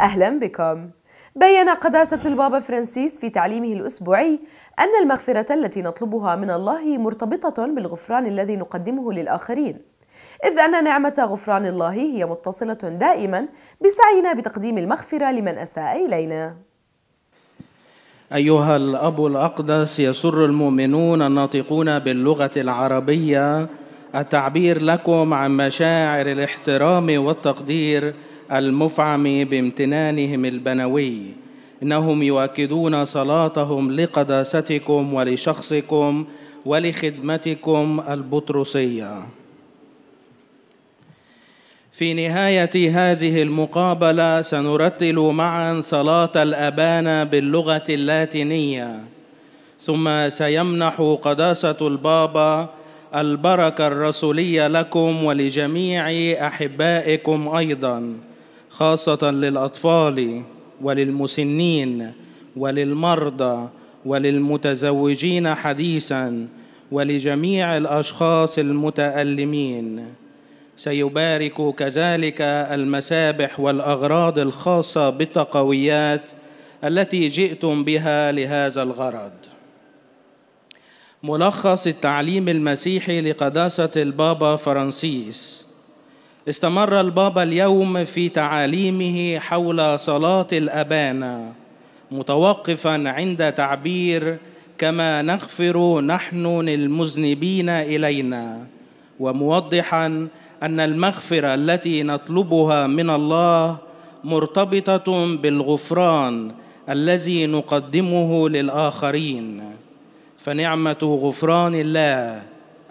أهلا بكم بيّن قداسة البابا فرانسيس في تعليمه الأسبوعي أن المغفرة التي نطلبها من الله مرتبطة بالغفران الذي نقدمه للآخرين إذ أن نعمة غفران الله هي متصلة دائما بسعينا بتقديم المغفرة لمن أساء إلينا أيها الأب الأقدس يسر المؤمنون الناطقون باللغة العربية التعبير لكم عن مشاعر الاحترام والتقدير المفعم بامتنانهم البنوي انهم يؤكدون صلاتهم لقداستكم ولشخصكم ولخدمتكم البطرسيه في نهايه هذه المقابله سنرتل معا صلاه الابانا باللغه اللاتينيه ثم سيمنح قداسه البابا البركه الرسوليه لكم ولجميع احبائكم ايضا خاصة للأطفال وللمسنين وللمرضى وللمتزوجين حديثا ولجميع الأشخاص المتألمين سيبارك كذلك المسابح والأغراض الخاصة بالتقويات التي جئتم بها لهذا الغرض ملخص التعليم المسيحي لقداسة البابا فرانسيس استمر البابا اليوم في تعاليمه حول صلاة الابان متوقفا عند تعبير كما نغفر نحن للمذنبين إلينا وموضحا أن المغفرة التي نطلبها من الله مرتبطة بالغفران الذي نقدمه للآخرين فنعمة غفران الله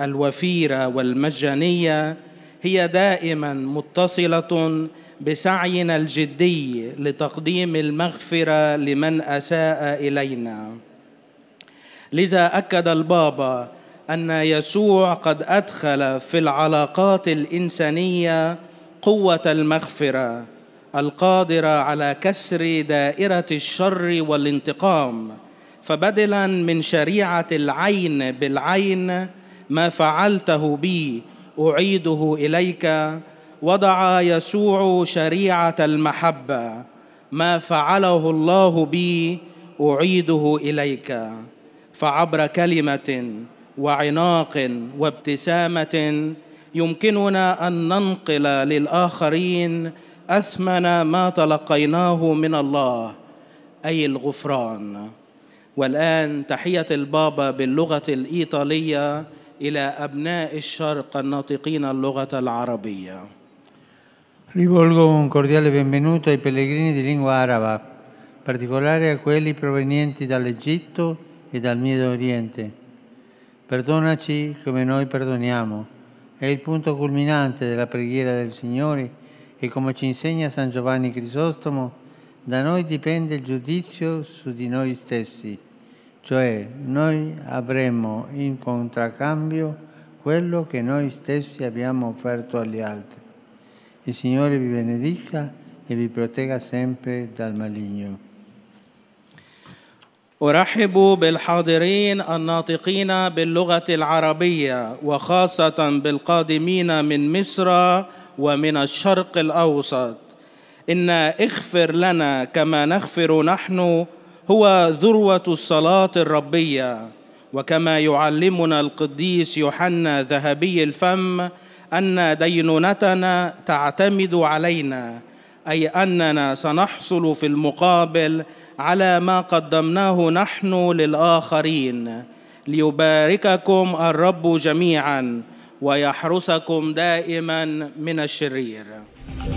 الوفيرة والمجانية هي دائما متصله بسعينا الجدي لتقديم المغفره لمن اساء الينا لذا اكد البابا ان يسوع قد ادخل في العلاقات الانسانيه قوه المغفره القادره على كسر دائره الشر والانتقام فبدلا من شريعه العين بالعين ما فعلته بي اعيده اليك وضع يسوع شريعه المحبه ما فعله الله بي اعيده اليك فعبر كلمه وعناق وابتسامه يمكننا ان ننقل للاخرين اثمن ما تلقيناه من الله اي الغفران والان تحيه البابا باللغه الايطاليه إلى أبناء الشرق الناطقين اللغة العربية. Rivolgo un cordiale benvenuto ai pellegrini di lingua araba, in particolare a quelli provenienti dall'Egitto e dal Medio Oriente. Perdonaci come noi perdoniamo. È il punto culminante della preghiera del Signore e come ci insegna San Giovanni Crisostomo, da noi dipende il giudizio su di noi stessi cioè noi avremo in contraccambio quello che noi stessi abbiamo offerto agli altri. Il Signore vi benedica e vi protegga sempre dal maligno. أرحب بالحاضرين الناطقين باللغة العربية وخاصة بالقادمين من مصر ومن الشرق الأوسط إن اغفر لنا كما نغفر نحن هو ذروه الصلاه الربيه وكما يعلمنا القديس يوحنا ذهبي الفم ان دينونتنا تعتمد علينا اي اننا سنحصل في المقابل على ما قدمناه نحن للاخرين ليبارككم الرب جميعا ويحرسكم دائما من الشرير